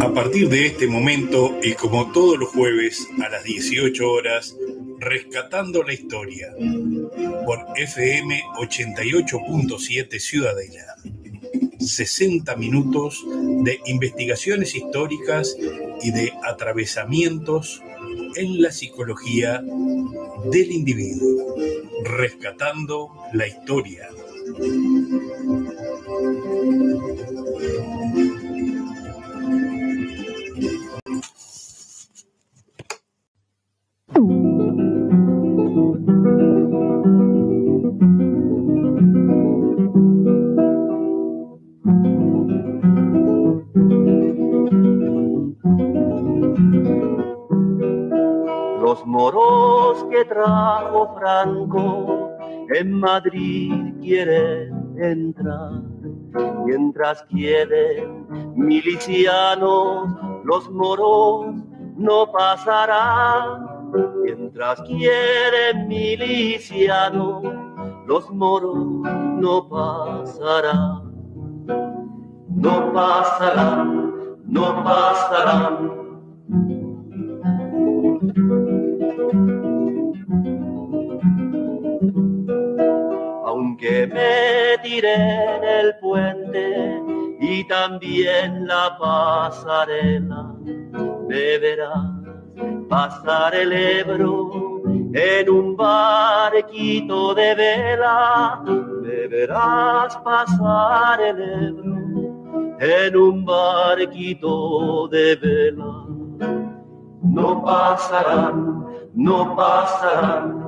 A partir de este momento y como todos los jueves a las 18 horas, Rescatando la Historia por FM 88.7 Ciudadela. 60 minutos de investigaciones históricas y de atravesamientos en la psicología del individuo, rescatando la historia. Los moros que trajo Franco en Madrid quieren entrar mientras quieren milicianos los moros no pasarán mientras quieren milicianos los moros no pasarán no pasarán no pasarán que me tiré en el puente y también la pasarela. Me verás pasar el Ebro en un barquito de vela. Me verás pasar el Ebro en un barquito de vela. No pasarán, no pasarán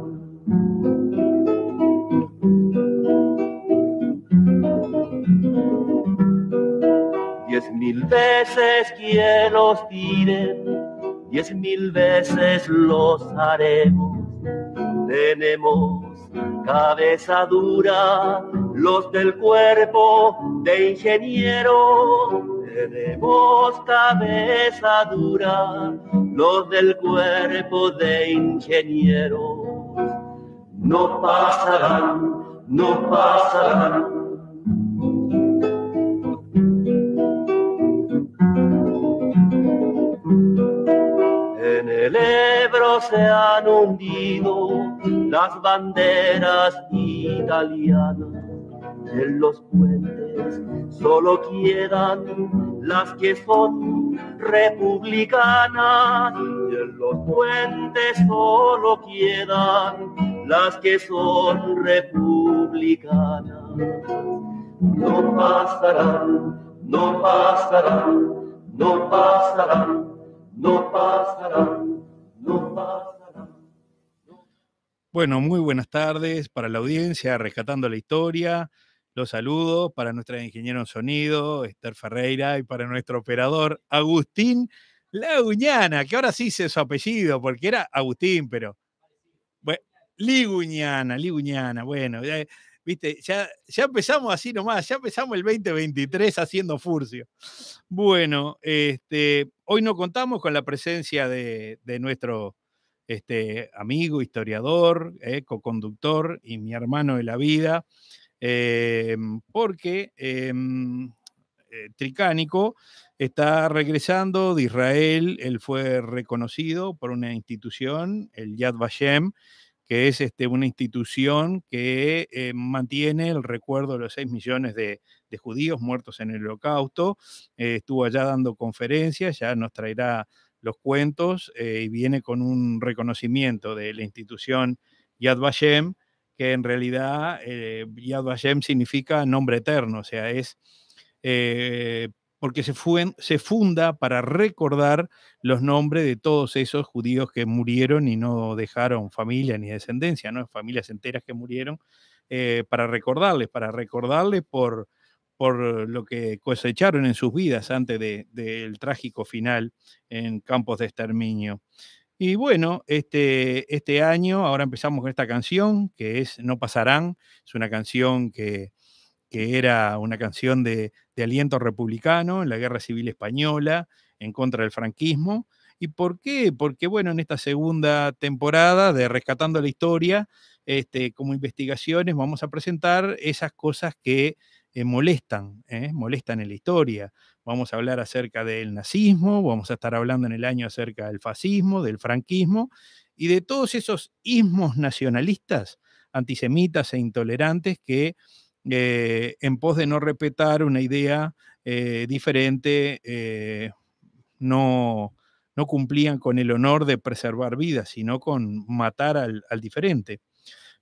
Diez mil veces que los tiren, diez mil veces los haremos. Tenemos cabeza dura, los del cuerpo de ingeniero. Tenemos cabeza dura, los del cuerpo de ingeniero. No pasarán, no pasarán el Ebro se han hundido las banderas italianas. En los puentes solo quedan las que son republicanas. En los puentes solo quedan las que son republicanas. No pasarán, no pasarán, no pasarán no pasará, no pasará. Bueno, muy buenas tardes para la audiencia, rescatando la historia. Los saludo para nuestra ingeniero en sonido, Esther Ferreira, y para nuestro operador, Agustín Laguñana, que ahora sí se su apellido, porque era Agustín, pero. Liguñana, Liguñana, bueno. Eh, Viste, ya, ya empezamos así nomás, ya empezamos el 2023 haciendo furcio. Bueno, este, hoy no contamos con la presencia de, nuestro este, amigo, historiador, eh, co-conductor y mi hermano de la vida, eh, porque eh, Tricánico está regresando de Israel. Él fue reconocido por una institución, el Yad Vashem, que es este, una institución que eh, mantiene el recuerdo de los 6 millones de, judíos muertos en el holocausto. Eh, estuvo allá dando conferencias, ya nos traerá los cuentos eh, y viene con un reconocimiento de la institución Yad Vashem, que en realidad Yad Vashem significa nombre eterno, o sea, es porque se, fue, se funda para recordar los nombres de todos esos judíos que murieron y no dejaron familia ni descendencia, ¿no? familias enteras que murieron, eh, para recordarles, para recordarles por, por lo que cosecharon en sus vidas antes del trágico final en campos de exterminio. Y bueno, este, este año ahora empezamos con esta canción que es No Pasarán, es una canción que que era una canción de, aliento republicano en la Guerra Civil Española, en contra del franquismo. ¿Y por qué? Porque, bueno, en esta segunda temporada de Rescatando la Historia, este, como investigaciones, vamos a presentar esas cosas que eh, molestan, ¿eh? molestan en la historia. Vamos a hablar acerca del nazismo, vamos a estar hablando en el año acerca del fascismo, del franquismo y de todos esos ismos nacionalistas, antisemitas e intolerantes que eh, en pos de no respetar una idea eh, diferente, eh, no, no, cumplían con el honor de preservar vidas, sino con matar al, diferente.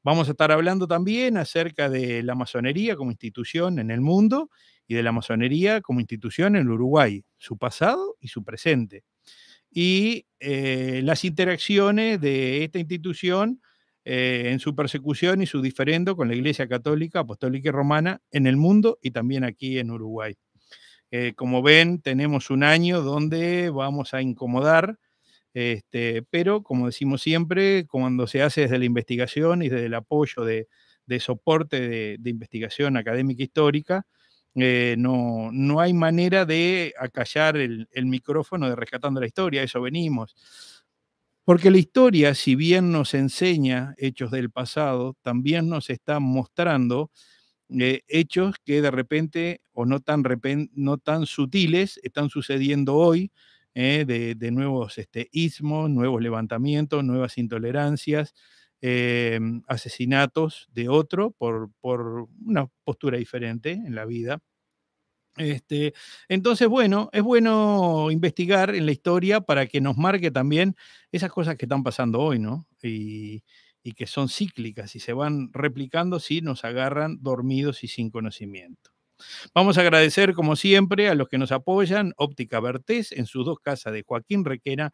Vamos a estar hablando también acerca de la masonería como institución en el mundo y de la masonería como institución en el Uruguay, su pasado y su presente. Y las interacciones de esta institución eh, en su persecución y su diferendo con la Iglesia Católica, Apostólica y Romana en el mundo y también aquí en Uruguay. Eh, como ven, tenemos un año donde vamos a incomodar, este, pero como decimos siempre, cuando se hace desde la investigación y desde el apoyo de, soporte de, investigación académica histórica, eh, no, no, hay manera de acallar el, el micrófono de Rescatando la Historia, eso venimos. Porque la historia, si bien nos enseña hechos del pasado, también nos está mostrando eh, hechos que de repente o no tan, no tan sutiles están sucediendo hoy, eh, de, nuevos este, ismos, nuevos levantamientos, nuevas intolerancias, eh, asesinatos de otro por una postura diferente en la vida. Este, entonces, bueno, es bueno investigar en la historia para que nos marque también esas cosas que están pasando hoy, ¿no? Y, que son cíclicas y se van replicando si nos agarran dormidos y sin conocimiento. Vamos a agradecer, como siempre, a los que nos apoyan, Óptica Vertez, en sus dos casas de Joaquín Requena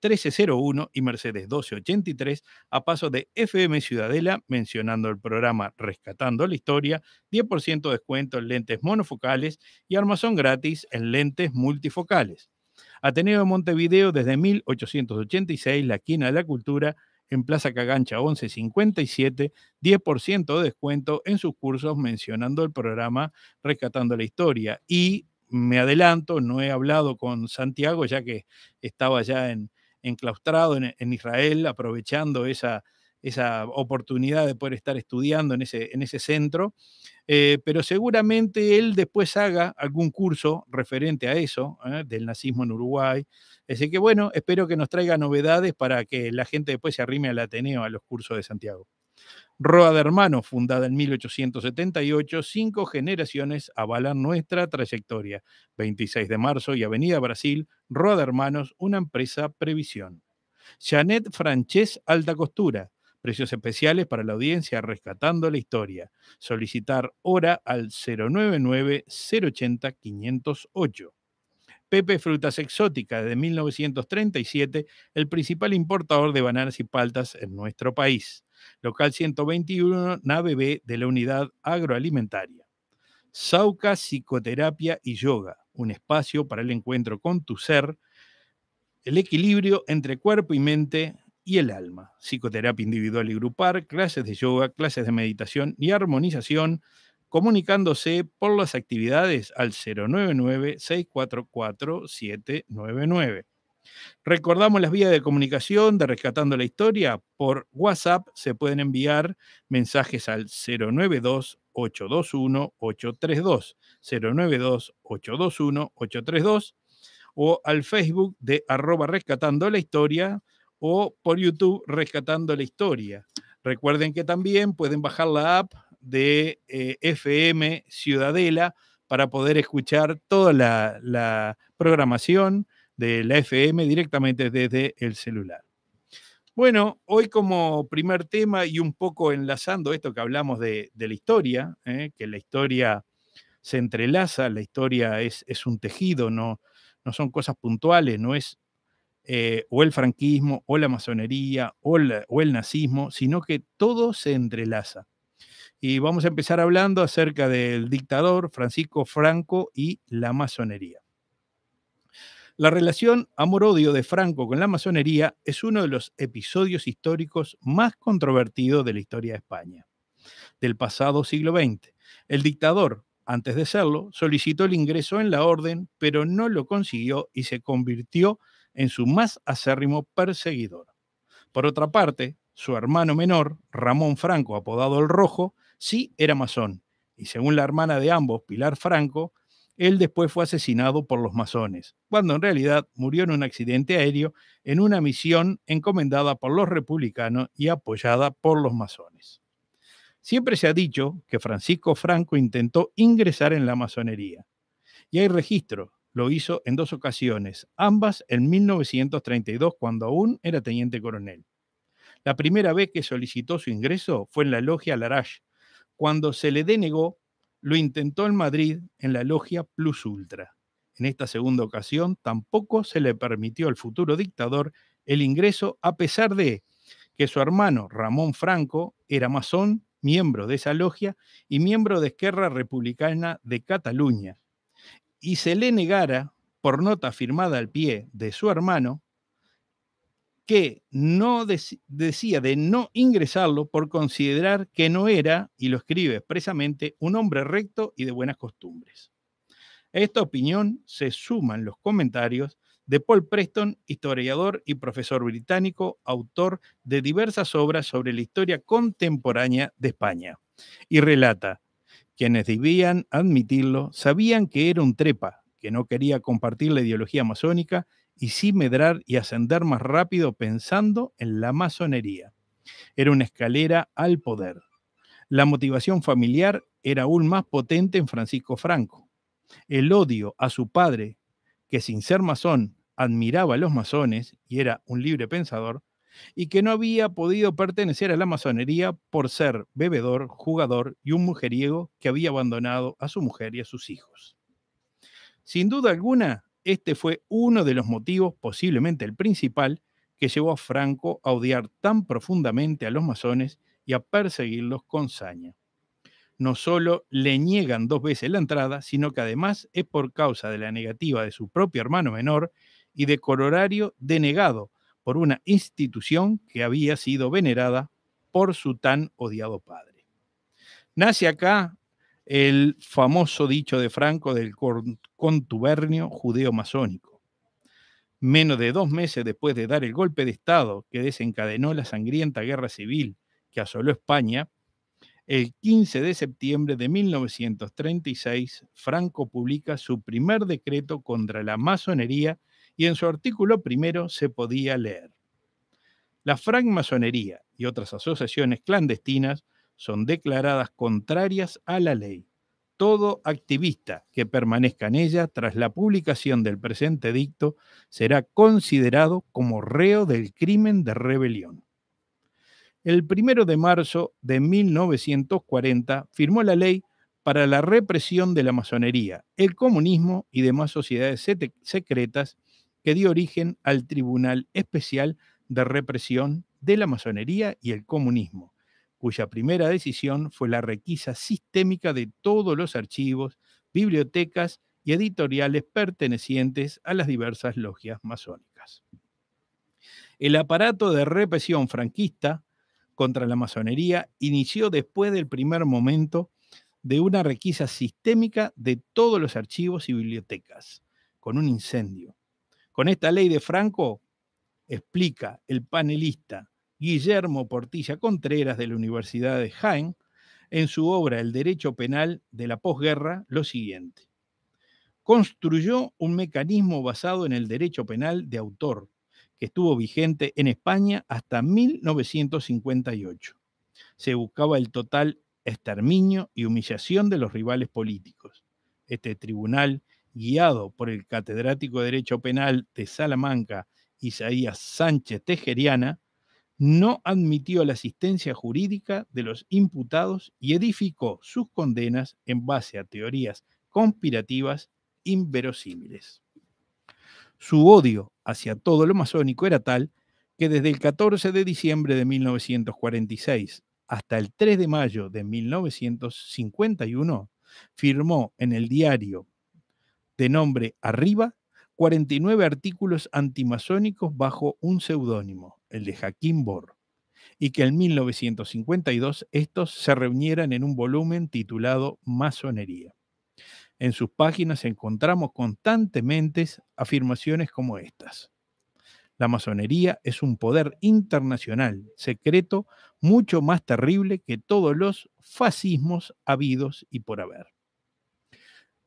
1301 y Mercedes 1283 a paso de FM Ciudadela, mencionando el programa Rescatando la Historia, 10% de descuento en lentes monofocales y armazón gratis en lentes multifocales. Ateneo de Montevideo desde 1886, la Quina de la cultura, en Plaza Cagancha 1157, 10% de descuento en sus cursos mencionando el programa Rescatando la Historia y me adelanto, no he hablado con Santiago, ya que estaba ya en, enclaustrado en, Israel, aprovechando esa, esa oportunidad de poder estar estudiando en ese, en ese centro. Eh, pero seguramente él después haga algún curso referente a eso, ¿eh? del nazismo en Uruguay. Así que bueno, espero que nos traiga novedades para que la gente después se arrime al Ateneo a los cursos de Santiago. Roa de Hermanos, fundada en 1878, cinco generaciones avalan nuestra trayectoria. 26 de marzo y Avenida Brasil, Roa de Hermanos, una empresa previsión. Janet Frances Alta Costura, precios especiales para la audiencia Rescatando la Historia. Solicitar hora al 099 080 508. Pepe Frutas Exóticas de 1937, el principal importador de bananas y paltas en nuestro país. Local 121, nave B de la unidad agroalimentaria. Sauca Psicoterapia y Yoga, un espacio para el encuentro con tu ser, el equilibrio entre cuerpo y mente y el alma. Psicoterapia individual y grupal, clases de yoga, clases de meditación y armonización comunicándose por las actividades al 099-644-799. Recordamos las vías de comunicación de Rescatando la Historia. Por WhatsApp se pueden enviar mensajes al 092 821 832 092 821 832 o al Facebook de arroba rescatando la historia o por YouTube rescatando la historia. Recuerden que también pueden bajar la app de eh, FM Ciudadela para poder escuchar toda la, programación de la FM directamente desde el celular. Bueno, hoy como primer tema y un poco enlazando esto que hablamos de, la historia, ¿eh? que la historia se entrelaza, la historia es, un tejido, no, no son cosas puntuales, no es eh, o el franquismo o la masonería o el nazismo, sino que todo se entrelaza y vamos a empezar hablando acerca del dictador Francisco Franco y la masonería. La relación amor-odio de Franco con la masonería es uno de los episodios históricos más controvertidos de la historia de España, del pasado siglo XX. El dictador, antes de serlo, solicitó el ingreso en la orden, pero no lo consiguió y se convirtió en su más acérrimo perseguidor. Por otra parte, su hermano menor, Ramón Franco, apodado el Rojo, sí era masón, y según la hermana de ambos, Pilar Franco, él después fue asesinado por los masones, cuando en realidad murió en un accidente aéreo en una misión encomendada por los republicanos y apoyada por los masones. Siempre se ha dicho que Francisco Franco intentó ingresar en la masonería, y hay registro, lo hizo en dos ocasiones, ambas en 1932 cuando aún era teniente coronel. La primera vez que solicitó su ingreso fue en la logia Larache, cuando se le denegó, lo intentó en Madrid en la logia Plus Ultra. En esta segunda ocasión tampoco se le permitió al futuro dictador el ingreso a pesar de que su hermano Ramón Franco era masón, miembro de esa logia y miembro de Esquerra Republicana de Cataluña, y se le negara, por nota firmada al pie de su hermano, que no decía de no ingresarlo por considerar que no era, y lo escribe expresamente, un hombre recto y de buenas costumbres. A esta opinión se suman los comentarios de Paul Preston, historiador y profesor británico, autor de diversas obras sobre la historia contemporánea de España, y relata, quienes debían admitirlo sabían que era un trepa, que no quería compartir la ideología masónica y sí medrar y ascender más rápido pensando en la masonería. Era una escalera al poder. La motivación familiar era aún más potente en Francisco Franco. El odio a su padre, que sin ser masón admiraba a los masones y era un libre pensador, y que no había podido pertenecer a la masonería por ser bebedor, jugador y un mujeriego que había abandonado a su mujer y a sus hijos. Sin duda alguna, este fue uno de los motivos, posiblemente el principal, que llevó a Franco a odiar tan profundamente a los masones y a perseguirlos con saña. No solo le niegan dos veces la entrada, sino que además es por causa de la negativa de su propio hermano menor y de colorario denegado por una institución que había sido venerada por su tan odiado padre. Nace acá el famoso dicho de Franco del contubernio judeo-masónico. Menos de dos meses después de dar el golpe de Estado que desencadenó la sangrienta guerra civil que asoló España, el 15 de septiembre de 1936, Franco publica su primer decreto contra la masonería y en su artículo primero se podía leer. La francmasonería y otras asociaciones clandestinas son declaradas contrarias a la ley. Todo activista que permanezca en ella tras la publicación del presente dicto será considerado como reo del crimen de rebelión. El primero de marzo de 1940 firmó la ley para la represión de la masonería, el comunismo y demás sociedades secretas que dio origen al Tribunal Especial de Represión de la Masonería y el Comunismo, cuya primera decisión fue la requisa sistémica de todos los archivos, bibliotecas y editoriales pertenecientes a las diversas logias masónicas. El aparato de represión franquista contra la masonería inició después del primer momento de una requisa sistémica de todos los archivos y bibliotecas, con un incendio. Con esta ley de Franco, explica el panelista Guillermo Portilla Contreras de la Universidad de Jaén en su obra El Derecho Penal de la Posguerra lo siguiente. Construyó un mecanismo basado en el derecho penal de autor, que estuvo vigente en España hasta 1958. Se buscaba el total exterminio y humillación de los rivales políticos. Este tribunal, guiado por el catedrático de Derecho Penal de Salamanca, Isaías Sánchez Tejeriana, no admitió la asistencia jurídica de los imputados y edificó sus condenas en base a teorías conspirativas inverosímiles. Su odio hacia todo lo masónico era tal que desde el 14 de diciembre de 1946 hasta el 3 de mayo de 1951 firmó en el diario de nombre Arriba 49 artículos antimasónicos bajo un seudónimo el de Jaquín Bor, y que en 1952 estos se reunieran en un volumen titulado Masonería. En sus páginas encontramos constantemente afirmaciones como estas. La masonería es un poder internacional, secreto, mucho más terrible que todos los fascismos habidos y por haber.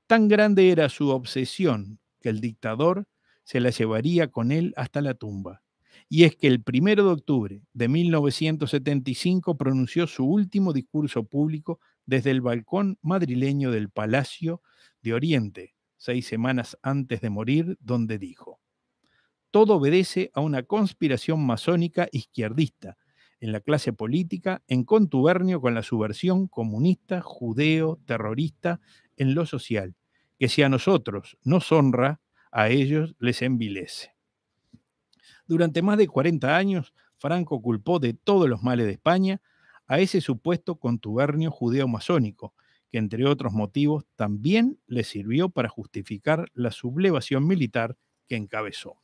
Tan grande era su obsesión que el dictador se la llevaría con él hasta la tumba y es que el primero de octubre de 1975 pronunció su último discurso público desde el balcón madrileño del Palacio de Oriente, seis semanas antes de morir, donde dijo, Todo obedece a una conspiración masónica izquierdista en la clase política en contubernio con la subversión comunista, judeo, terrorista, en lo social, que si a nosotros nos honra, a ellos les envilece. Durante más de 40 años, Franco culpó de todos los males de España a ese supuesto contubernio judeo-masónico, que entre otros motivos también le sirvió para justificar la sublevación militar que encabezó.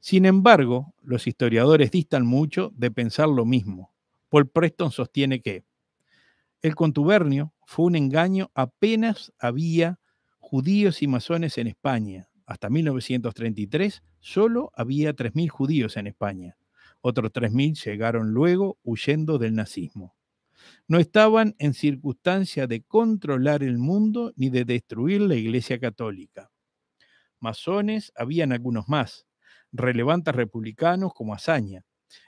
Sin embargo, los historiadores distan mucho de pensar lo mismo. Paul Preston sostiene que el contubernio fue un engaño apenas había judíos y masones en España, hasta 1933 solo había 3.000 judíos en España. Otros 3.000 llegaron luego huyendo del nazismo. No estaban en circunstancia de controlar el mundo ni de destruir la Iglesia católica. Masones habían algunos más, relevantes republicanos como Azaña,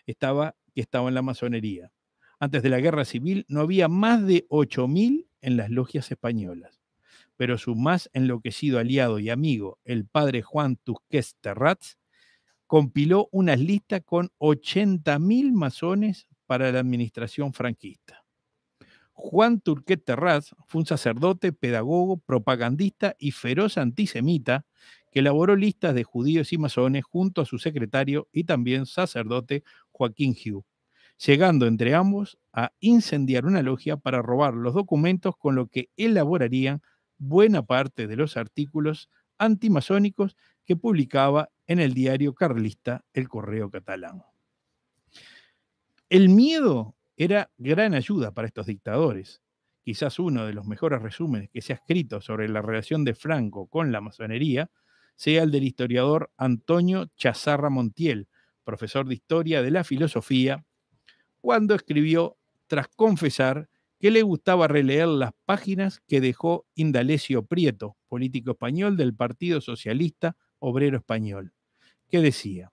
estaba, que estaba en la masonería. Antes de la guerra civil no había más de 8.000 en las logias españolas pero su más enloquecido aliado y amigo, el padre Juan Turqués Terratz, compiló una lista con 80.000 masones para la administración franquista. Juan Turquet Terraz fue un sacerdote, pedagogo, propagandista y feroz antisemita que elaboró listas de judíos y masones junto a su secretario y también sacerdote Joaquín Hugh, llegando entre ambos a incendiar una logia para robar los documentos con lo que elaborarían buena parte de los artículos antimasónicos que publicaba en el diario carlista El Correo Catalán. El miedo era gran ayuda para estos dictadores. Quizás uno de los mejores resúmenes que se ha escrito sobre la relación de Franco con la masonería sea el del historiador Antonio Chazarra Montiel, profesor de historia de la filosofía, cuando escribió, tras confesar que le gustaba releer las páginas que dejó Indalecio Prieto, político español del Partido Socialista Obrero Español, que decía,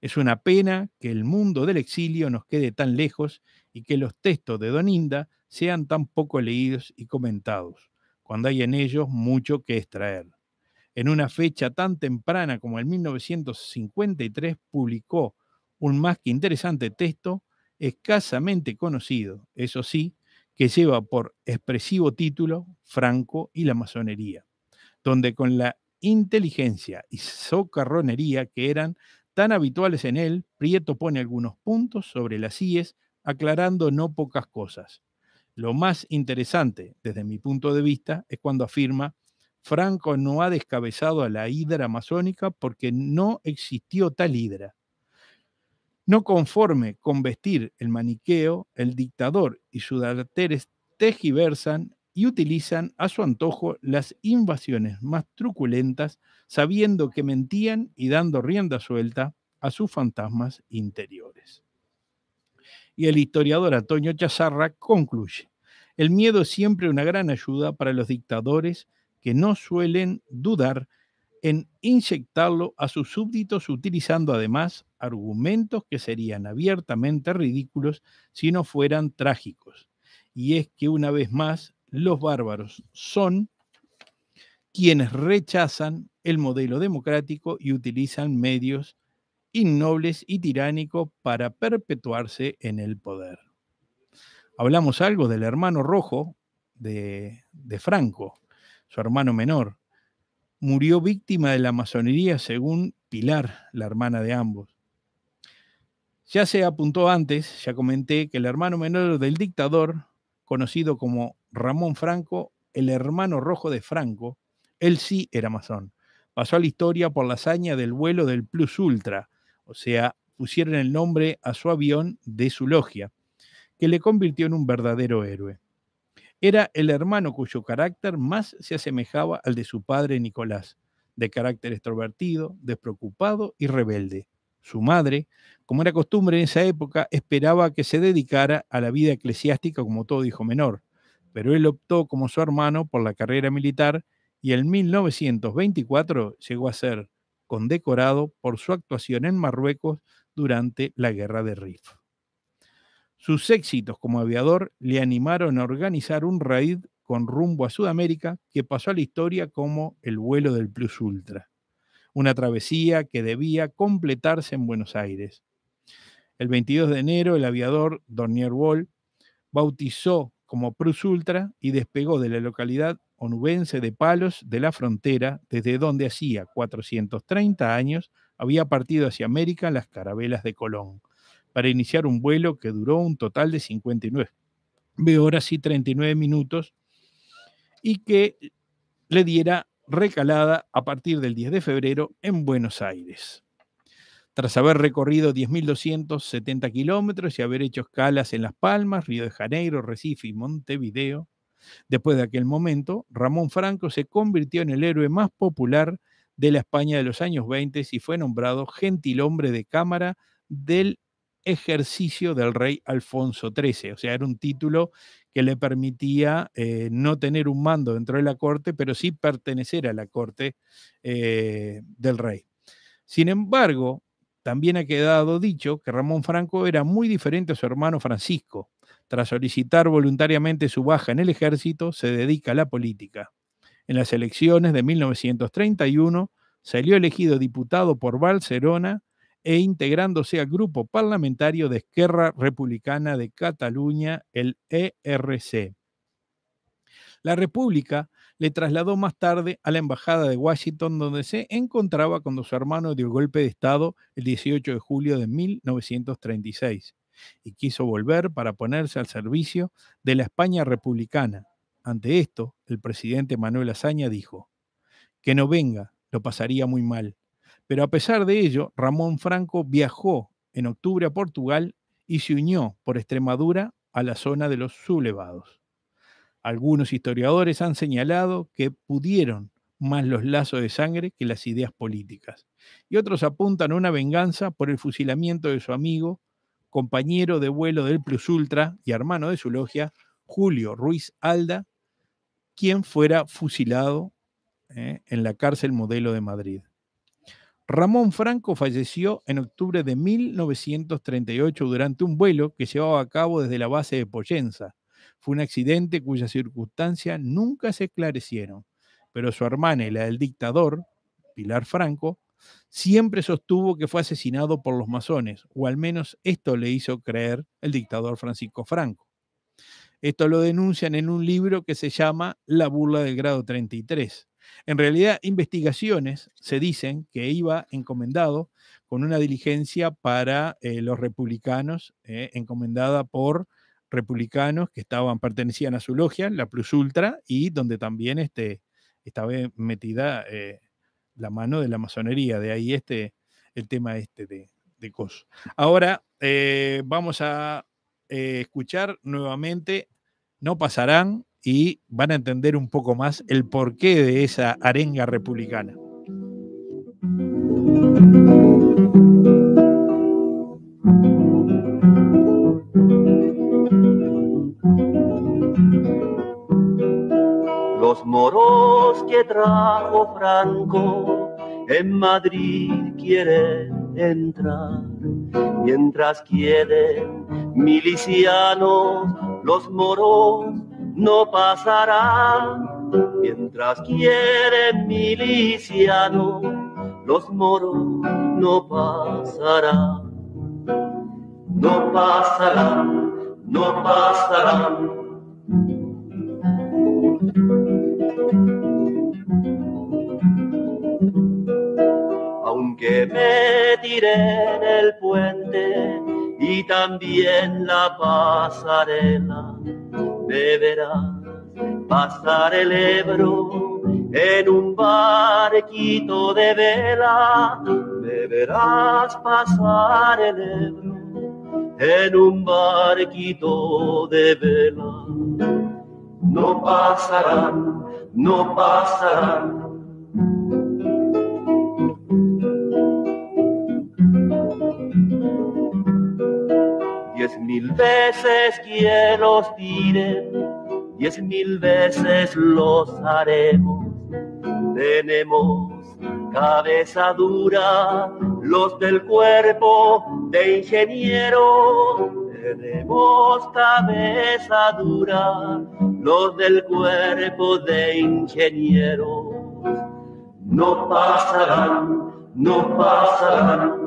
es una pena que el mundo del exilio nos quede tan lejos y que los textos de Don Inda sean tan poco leídos y comentados, cuando hay en ellos mucho que extraer. En una fecha tan temprana como el 1953 publicó un más que interesante texto escasamente conocido, eso sí, que lleva por expresivo título Franco y la masonería, donde con la inteligencia y socarronería que eran tan habituales en él, Prieto pone algunos puntos sobre las IES, aclarando no pocas cosas. Lo más interesante, desde mi punto de vista, es cuando afirma, Franco no ha descabezado a la hidra masónica porque no existió tal hidra. No conforme con vestir el maniqueo, el dictador y sus darteres tejiversan y utilizan a su antojo las invasiones más truculentas, sabiendo que mentían y dando rienda suelta a sus fantasmas interiores. Y el historiador Antonio Chazarra concluye, el miedo es siempre una gran ayuda para los dictadores que no suelen dudar en inyectarlo a sus súbditos utilizando además argumentos que serían abiertamente ridículos si no fueran trágicos. Y es que una vez más los bárbaros son quienes rechazan el modelo democrático y utilizan medios innobles y tiránicos para perpetuarse en el poder. Hablamos algo del hermano rojo de, de Franco, su hermano menor, murió víctima de la masonería, según Pilar, la hermana de ambos. Ya se apuntó antes, ya comenté, que el hermano menor del dictador, conocido como Ramón Franco, el hermano rojo de Franco, él sí era masón. Pasó a la historia por la hazaña del vuelo del Plus Ultra, o sea, pusieron el nombre a su avión de su logia, que le convirtió en un verdadero héroe. Era el hermano cuyo carácter más se asemejaba al de su padre Nicolás, de carácter extrovertido, despreocupado y rebelde. Su madre, como era costumbre en esa época, esperaba que se dedicara a la vida eclesiástica como todo hijo menor, pero él optó como su hermano por la carrera militar y en 1924 llegó a ser condecorado por su actuación en Marruecos durante la Guerra de Rif. Sus éxitos como aviador le animaron a organizar un raid con rumbo a Sudamérica que pasó a la historia como el vuelo del Plus Ultra, una travesía que debía completarse en Buenos Aires. El 22 de enero, el aviador Donier Wall bautizó como Plus Ultra y despegó de la localidad onubense de Palos de la frontera, desde donde hacía 430 años había partido hacia América las carabelas de Colón, para iniciar un vuelo que duró un total de 59 horas y 39 minutos y que le diera recalada a partir del 10 de febrero en Buenos Aires. Tras haber recorrido 10.270 kilómetros y haber hecho escalas en Las Palmas, Río de Janeiro, Recife y Montevideo, después de aquel momento, Ramón Franco se convirtió en el héroe más popular de la España de los años 20 y fue nombrado gentilhombre de cámara del ejercicio del rey Alfonso XIII. O sea, era un título que le permitía eh, no tener un mando dentro de la corte, pero sí pertenecer a la corte eh, del rey. Sin embargo, también ha quedado dicho que Ramón Franco era muy diferente a su hermano Francisco. Tras solicitar voluntariamente su baja en el ejército, se dedica a la política. En las elecciones de 1931 salió elegido diputado por Barcelona e integrándose al grupo parlamentario de Esquerra Republicana de Cataluña, el ERC. La República le trasladó más tarde a la Embajada de Washington, donde se encontraba cuando su hermano dio el golpe de Estado el 18 de julio de 1936 y quiso volver para ponerse al servicio de la España republicana. Ante esto, el presidente Manuel Azaña dijo, que no venga, lo pasaría muy mal pero a pesar de ello, Ramón Franco viajó en octubre a Portugal y se unió por Extremadura a la zona de los sublevados. Algunos historiadores han señalado que pudieron más los lazos de sangre que las ideas políticas, y otros apuntan a una venganza por el fusilamiento de su amigo, compañero de vuelo del Plus Ultra y hermano de su logia, Julio Ruiz Alda, quien fuera fusilado eh, en la cárcel modelo de Madrid. Ramón Franco falleció en octubre de 1938 durante un vuelo que llevaba a cabo desde la base de Poyenza. Fue un accidente cuyas circunstancias nunca se esclarecieron, pero su hermana y la del dictador, Pilar Franco, siempre sostuvo que fue asesinado por los masones, o al menos esto le hizo creer el dictador Francisco Franco. Esto lo denuncian en un libro que se llama La burla del grado 33, en realidad, investigaciones se dicen que iba encomendado con una diligencia para eh, los republicanos, eh, encomendada por republicanos que estaban, pertenecían a su logia, la Plus Ultra, y donde también este, estaba metida eh, la mano de la masonería, de ahí este, el tema este de, de COS. Ahora vamos a escuchar nuevamente, no pasarán y van a entender un poco más el porqué de esa arenga republicana. Los moros que trajo Franco en Madrid quieren entrar, mientras quieren milicianos los moros no pasarán, mientras quieren milicianos, los moros no pasarán, no pasarán, no pasarán. Aunque me tiren el puente, y también la pasarela. Me verás pasar el Ebro en un barquito de vela. Me verás pasar el Ebro en un barquito de vela. No pasarán, no pasarán mil veces que los tiren, diez mil veces los haremos. Tenemos cabeza dura, los del cuerpo de ingeniero. Tenemos cabeza dura, los del cuerpo de ingenieros. No pasarán, no pasarán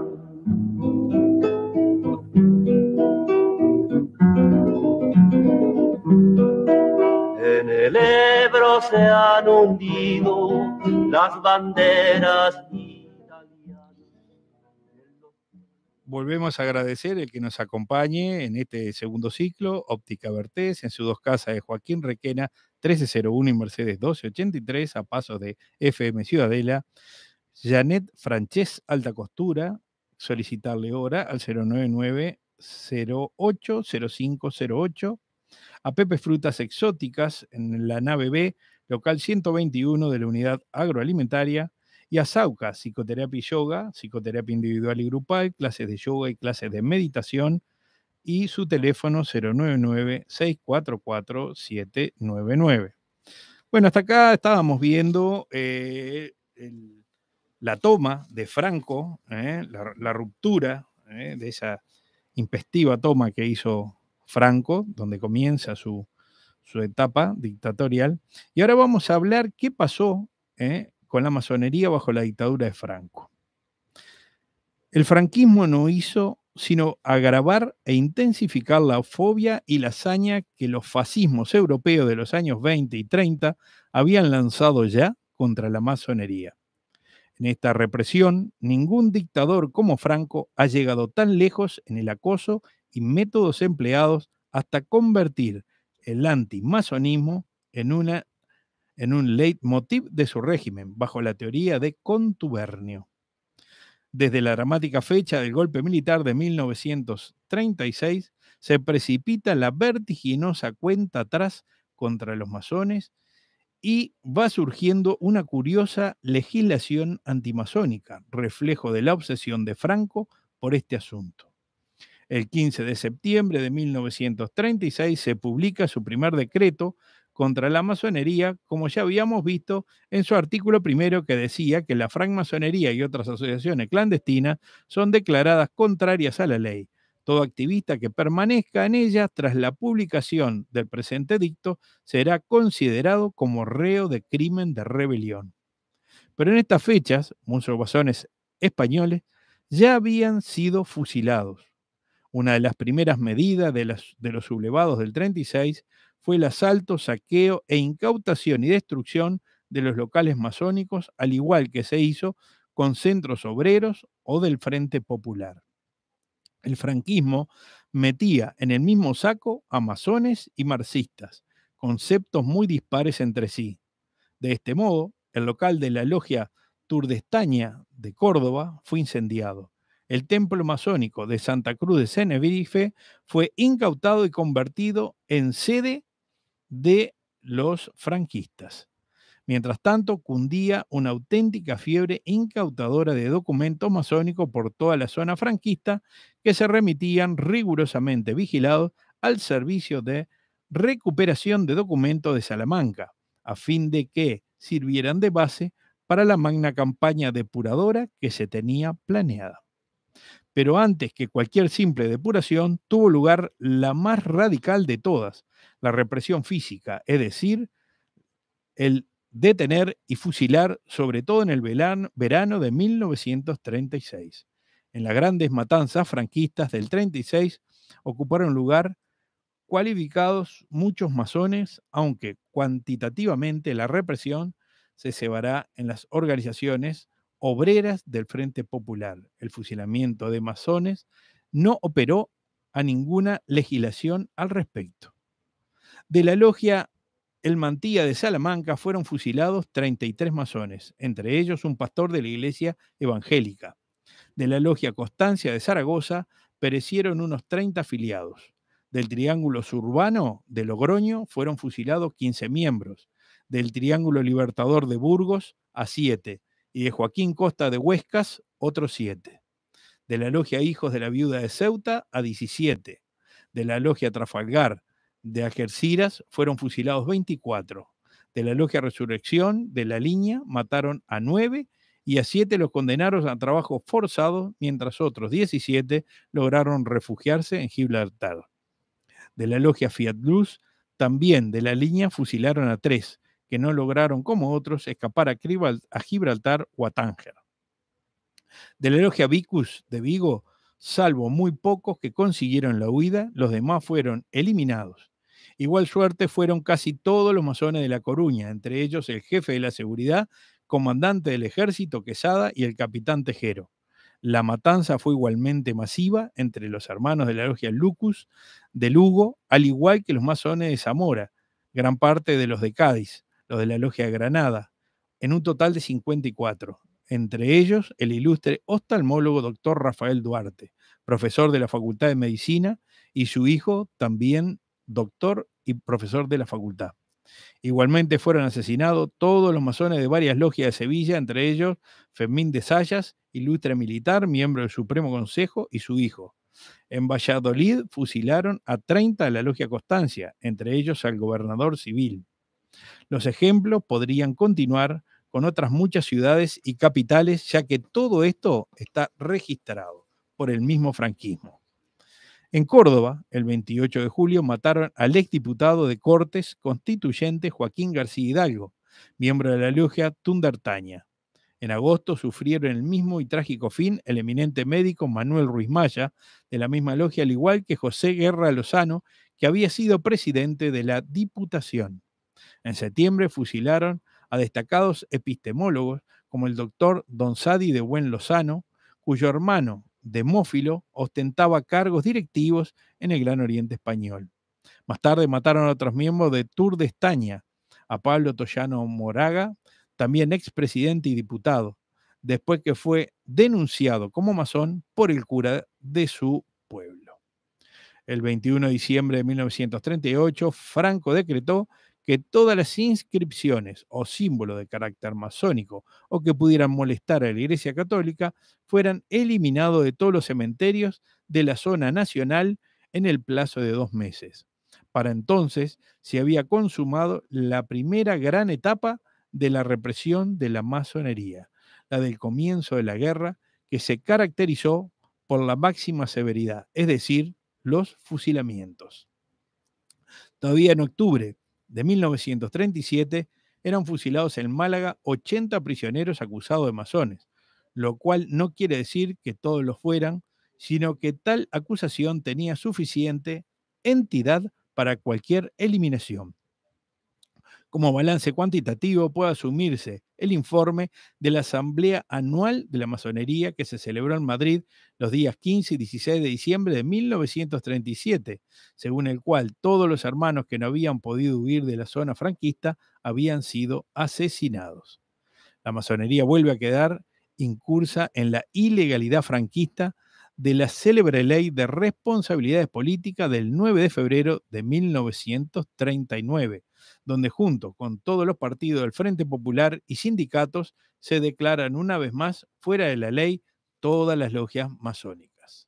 Celebro se han hundido las banderas Volvemos a agradecer el que nos acompañe en este segundo ciclo, Óptica Vertés, en sus dos casas de Joaquín Requena, 1301 y Mercedes 1283, a pasos de FM Ciudadela. Janet Frances Alta Costura, solicitarle hora al 099 080508 a Pepe Frutas Exóticas en la nave B, local 121 de la unidad agroalimentaria, y a Sauca, psicoterapia y yoga, psicoterapia individual y grupal, clases de yoga y clases de meditación, y su teléfono 099-644-799. Bueno, hasta acá estábamos viendo eh, la toma de Franco, eh, la, ruptura eh, de esa impestiva toma que hizo Franco, donde comienza su, etapa dictatorial. Y ahora vamos a hablar qué pasó ¿eh? con la masonería bajo la dictadura de Franco. El franquismo no hizo sino agravar e intensificar la fobia y la hazaña que los fascismos europeos de los años 20 y 30 habían lanzado ya contra la masonería. En esta represión, ningún dictador como Franco ha llegado tan lejos en el acoso y métodos empleados hasta convertir el antimasonismo en, una, en un leitmotiv de su régimen, bajo la teoría de contubernio. Desde la dramática fecha del golpe militar de 1936, se precipita la vertiginosa cuenta atrás contra los masones y va surgiendo una curiosa legislación antimasónica, reflejo de la obsesión de Franco por este asunto. El 15 de septiembre de 1936 se publica su primer decreto contra la masonería, como ya habíamos visto en su artículo primero que decía que la francmasonería y otras asociaciones clandestinas son declaradas contrarias a la ley. Todo activista que permanezca en ellas tras la publicación del presente dicto será considerado como reo de crimen de rebelión. Pero en estas fechas, muchos masones españoles ya habían sido fusilados. Una de las primeras medidas de, los sublevados del 36 fue el asalto, saqueo e incautación y destrucción de los locales masónicos, al igual que se hizo con centros obreros o del Frente Popular. El franquismo metía en el mismo saco a masones y marxistas, conceptos muy dispares entre sí. De este modo, el local de la logia Turdestaña de Córdoba fue incendiado. El templo masónico de Santa Cruz de Senebrife fue incautado y convertido en sede de los franquistas. Mientras tanto, cundía una auténtica fiebre incautadora de documentos masónicos por toda la zona franquista que se remitían rigurosamente vigilados al servicio de recuperación de documentos de Salamanca, a fin de que sirvieran de base para la magna campaña depuradora que se tenía planeada pero antes que cualquier simple depuración, tuvo lugar la más radical de todas, la represión física, es decir, el detener y fusilar, sobre todo en el verano de 1936. En las grandes matanzas franquistas del 36 ocuparon lugar cualificados muchos masones, aunque cuantitativamente la represión se cebará en las organizaciones obreras del Frente Popular, el fusilamiento de masones, no operó a ninguna legislación al respecto. De la logia El Mantilla de Salamanca fueron fusilados 33 masones, entre ellos un pastor de la Iglesia Evangélica. De la logia Constancia de Zaragoza perecieron unos 30 afiliados. Del Triángulo Surbano de Logroño fueron fusilados 15 miembros. Del Triángulo Libertador de Burgos a 7 y de Joaquín Costa de Huescas, otros siete. De la logia Hijos de la Viuda de Ceuta a 17. De la logia Trafalgar de Algeciras fueron fusilados 24. De la logia Resurrección de la Línea mataron a nueve, y a siete los condenaron a trabajo forzado, mientras otros 17 lograron refugiarse en Gibraltar. De la logia Fiat Luz, también de la línea fusilaron a tres, que no lograron, como otros, escapar a, Gibraltar o a Tánger. Del elogia Vicus de Vigo, salvo muy pocos que consiguieron la huida, los demás fueron eliminados. Igual suerte fueron casi todos los masones de La Coruña, entre ellos el jefe de la seguridad, comandante del ejército Quesada y el capitán Tejero. La matanza fue igualmente masiva entre los hermanos de la logia Lucus de Lugo, al igual que los masones de Zamora, gran parte de los de Cádiz, los de la Logia Granada, en un total de 54, entre ellos el ilustre oftalmólogo doctor Rafael Duarte, profesor de la Facultad de Medicina, y su hijo también doctor y profesor de la facultad. Igualmente fueron asesinados todos los masones de varias logias de Sevilla, entre ellos Fermín de Sayas, ilustre militar, miembro del Supremo Consejo, y su hijo. En Valladolid fusilaron a 30 de la logia Constancia, entre ellos al gobernador civil. Los ejemplos podrían continuar con otras muchas ciudades y capitales, ya que todo esto está registrado por el mismo franquismo. En Córdoba, el 28 de julio, mataron al exdiputado de Cortes constituyente Joaquín García Hidalgo, miembro de la logia Tundartaña. En agosto sufrieron el mismo y trágico fin el eminente médico Manuel Ruiz Maya, de la misma logia, al igual que José Guerra Lozano, que había sido presidente de la Diputación. En septiembre fusilaron a destacados epistemólogos como el doctor Don Sadi de Buen Lozano, cuyo hermano, Demófilo, ostentaba cargos directivos en el Gran Oriente Español. Más tarde mataron a otros miembros de Tour de Estaña, a Pablo Toyano Moraga, también expresidente y diputado, después que fue denunciado como masón por el cura de su pueblo. El 21 de diciembre de 1938, Franco decretó que todas las inscripciones o símbolos de carácter masónico o que pudieran molestar a la Iglesia Católica fueran eliminados de todos los cementerios de la zona nacional en el plazo de dos meses. Para entonces se había consumado la primera gran etapa de la represión de la masonería, la del comienzo de la guerra, que se caracterizó por la máxima severidad, es decir, los fusilamientos. Todavía en octubre de 1937 eran fusilados en Málaga 80 prisioneros acusados de masones, lo cual no quiere decir que todos lo fueran, sino que tal acusación tenía suficiente entidad para cualquier eliminación como balance cuantitativo puede asumirse el informe de la Asamblea Anual de la Masonería que se celebró en Madrid los días 15 y 16 de diciembre de 1937, según el cual todos los hermanos que no habían podido huir de la zona franquista habían sido asesinados. La masonería vuelve a quedar incursa en la ilegalidad franquista de la célebre ley de responsabilidades políticas del 9 de febrero de 1939, donde junto con todos los partidos del Frente Popular y sindicatos se declaran una vez más fuera de la ley todas las logias masónicas.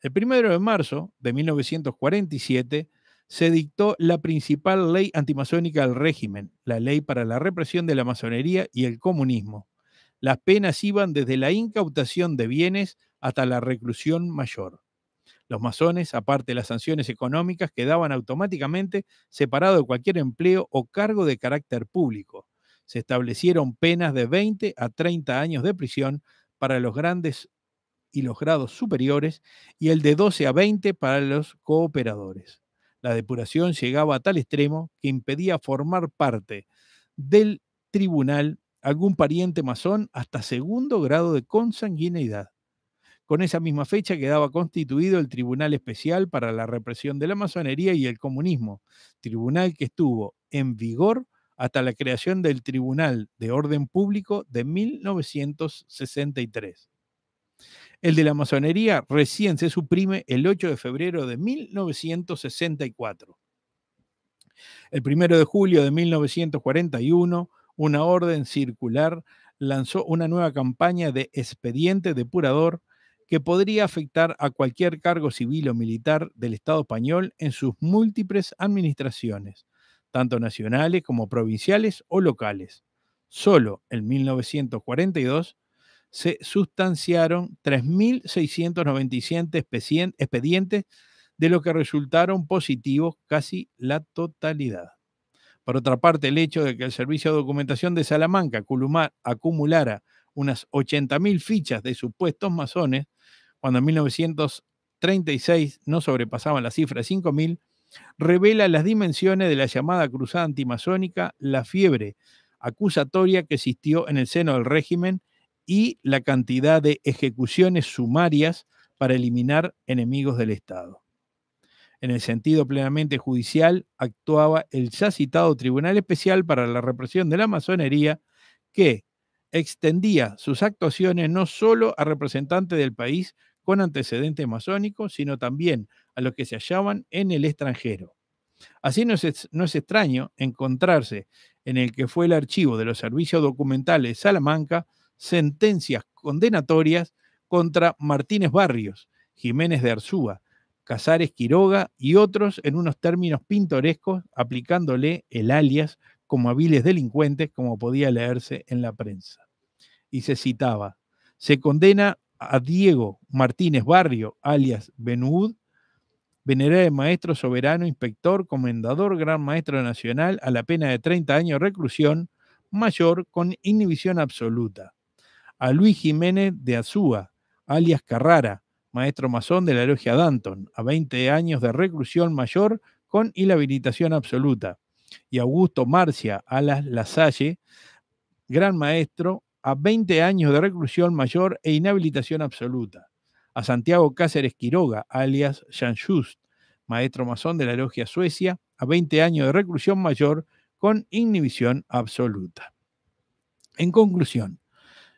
El 1 de marzo de 1947 se dictó la principal ley antimasónica del régimen, la ley para la represión de la masonería y el comunismo, las penas iban desde la incautación de bienes hasta la reclusión mayor. Los masones, aparte de las sanciones económicas, quedaban automáticamente separados de cualquier empleo o cargo de carácter público. Se establecieron penas de 20 a 30 años de prisión para los grandes y los grados superiores y el de 12 a 20 para los cooperadores. La depuración llegaba a tal extremo que impedía formar parte del tribunal algún pariente masón hasta segundo grado de consanguineidad. Con esa misma fecha quedaba constituido el Tribunal Especial para la Represión de la Masonería y el Comunismo, tribunal que estuvo en vigor hasta la creación del Tribunal de Orden Público de 1963. El de la masonería recién se suprime el 8 de febrero de 1964. El 1 de julio de 1941 una orden circular lanzó una nueva campaña de expediente depurador que podría afectar a cualquier cargo civil o militar del Estado español en sus múltiples administraciones, tanto nacionales como provinciales o locales. Solo en 1942 se sustanciaron 3.697 expedientes de lo que resultaron positivos casi la totalidad. Por otra parte, el hecho de que el Servicio de Documentación de Salamanca acumulara unas 80.000 fichas de supuestos masones, cuando en 1936 no sobrepasaban la cifra de 5.000, revela las dimensiones de la llamada cruzada antimasónica, la fiebre acusatoria que existió en el seno del régimen y la cantidad de ejecuciones sumarias para eliminar enemigos del Estado. En el sentido plenamente judicial, actuaba el ya citado Tribunal Especial para la Represión de la Masonería, que extendía sus actuaciones no solo a representantes del país con antecedentes masónicos, sino también a los que se hallaban en el extranjero. Así no es, no es extraño encontrarse en el que fue el archivo de los servicios documentales Salamanca sentencias condenatorias contra Martínez Barrios, Jiménez de Arzúa, Casares Quiroga y otros en unos términos pintorescos, aplicándole el alias como hábiles delincuentes, como podía leerse en la prensa. Y se citaba, se condena a Diego Martínez Barrio, alias Benud, venerable maestro soberano, inspector, comendador, gran maestro nacional, a la pena de 30 años de reclusión mayor con inhibición absoluta. A Luis Jiménez de Azúa, alias Carrara, maestro masón de la logia Danton, a 20 años de reclusión mayor con inhabilitación absoluta, y Augusto Marcia Alas Lasalle, gran maestro, a 20 años de reclusión mayor e inhabilitación absoluta, a Santiago Cáceres Quiroga, alias Jean Just, maestro masón de la logia Suecia, a 20 años de reclusión mayor con inhibición absoluta. En conclusión,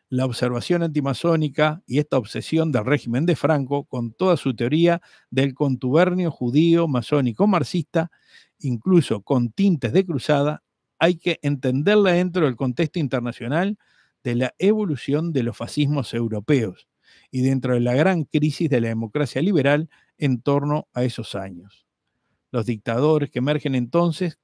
la observación antimasónica y esta obsesión del régimen de Franco con toda su teoría del contubernio judío, masónico, marxista, incluso con tintes de cruzada, hay que entenderla dentro del contexto internacional de la evolución de los fascismos europeos y dentro de la gran crisis de la democracia liberal en torno a esos años. Los dictadores que emergen entonces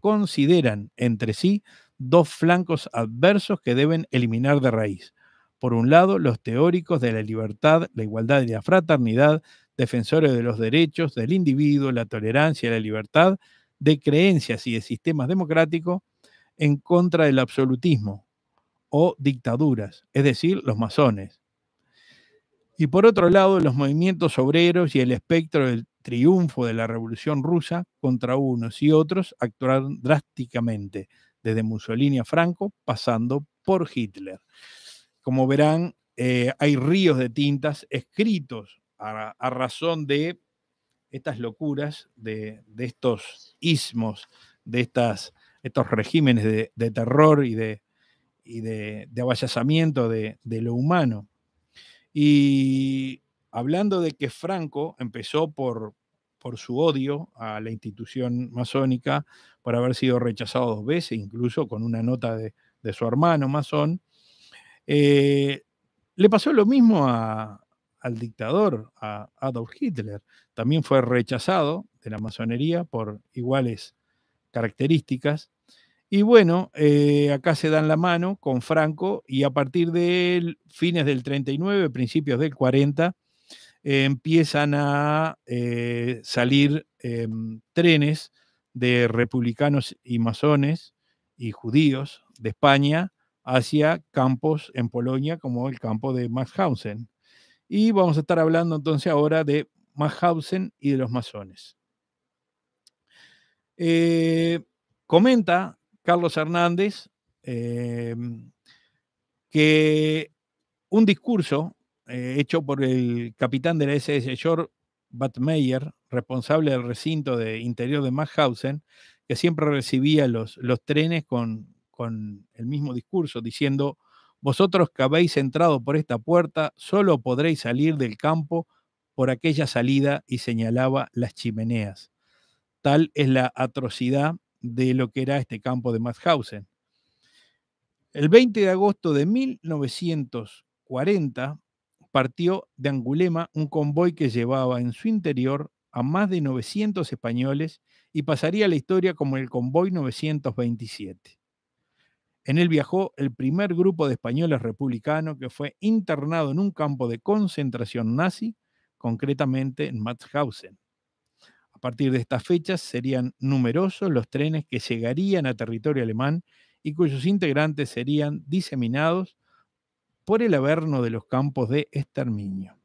consideran entre sí dos flancos adversos que deben eliminar de raíz. Por un lado, los teóricos de la libertad, la igualdad y la fraternidad, defensores de los derechos del individuo, la tolerancia y la libertad de creencias y de sistemas democráticos en contra del absolutismo o dictaduras, es decir, los masones. Y por otro lado, los movimientos obreros y el espectro del triunfo de la revolución rusa contra unos y otros actuaron drásticamente, desde Mussolini a Franco, pasando por Hitler. Como verán, eh, hay ríos de tintas escritos a, razón de estas locuras, de, estos ismos, de estas, estos regímenes de, terror y de, y de, de, lo humano. Y hablando de que Franco empezó por, por su odio a la institución masónica, por haber sido rechazado dos veces, incluso con una nota de, su hermano masón. Eh, le pasó lo mismo al dictador, a Adolf Hitler. También fue rechazado de la masonería por iguales características. Y bueno, eh, acá se dan la mano con Franco y a partir de fines del 39, principios del 40, empiezan a eh, salir em, trenes de republicanos y masones y judíos de España hacia campos en Polonia como el campo de Mauthausen. Y vamos a estar hablando entonces ahora de Mauthausen y de los masones. Eh, comenta Carlos Hernández em, que un discurso eh, hecho por el capitán de la SS George Batmeyer, responsable del recinto de interior de Mauthausen, que siempre recibía los, trenes con, el mismo discurso, diciendo, vosotros que habéis entrado por esta puerta, solo podréis salir del campo por aquella salida y señalaba las chimeneas. Tal es la atrocidad de lo que era este campo de Mauthausen. El 20 de agosto de 1940, partió de Angulema un convoy que llevaba en su interior a más de 900 españoles y pasaría a la historia como el convoy 927. En él viajó el primer grupo de españoles republicanos que fue internado en un campo de concentración nazi, concretamente en Matzhausen. A partir de estas fechas serían numerosos los trenes que llegarían a territorio alemán y cuyos integrantes serían diseminados por el averno de los campos de exterminio.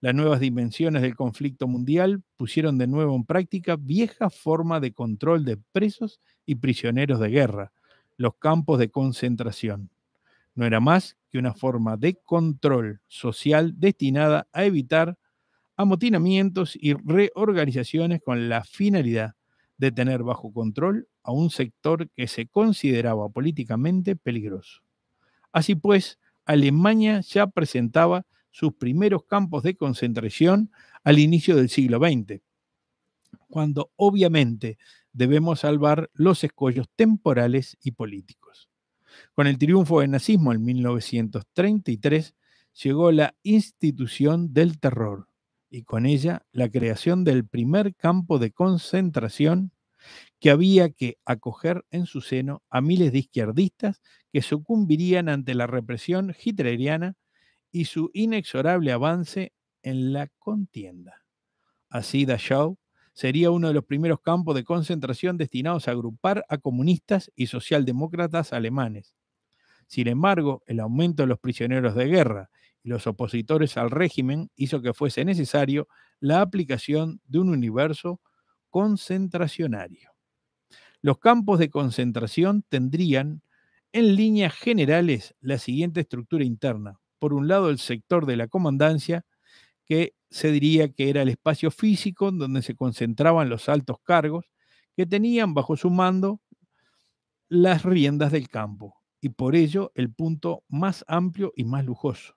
Las nuevas dimensiones del conflicto mundial pusieron de nuevo en práctica vieja forma de control de presos y prisioneros de guerra, los campos de concentración. No era más que una forma de control social destinada a evitar amotinamientos y reorganizaciones con la finalidad de tener bajo control a un sector que se consideraba políticamente peligroso. Así pues, Alemania ya presentaba sus primeros campos de concentración al inicio del siglo XX, cuando obviamente debemos salvar los escollos temporales y políticos. Con el triunfo del nazismo en 1933 llegó la institución del terror y con ella la creación del primer campo de concentración que había que acoger en su seno a miles de izquierdistas que sucumbirían ante la represión hitleriana y su inexorable avance en la contienda. Así Dachau sería uno de los primeros campos de concentración destinados a agrupar a comunistas y socialdemócratas alemanes. Sin embargo, el aumento de los prisioneros de guerra y los opositores al régimen hizo que fuese necesario la aplicación de un universo concentracionario. Los campos de concentración tendrían, en líneas generales, la siguiente estructura interna. Por un lado, el sector de la comandancia, que se diría que era el espacio físico donde se concentraban los altos cargos que tenían bajo su mando las riendas del campo, y por ello el punto más amplio y más lujoso.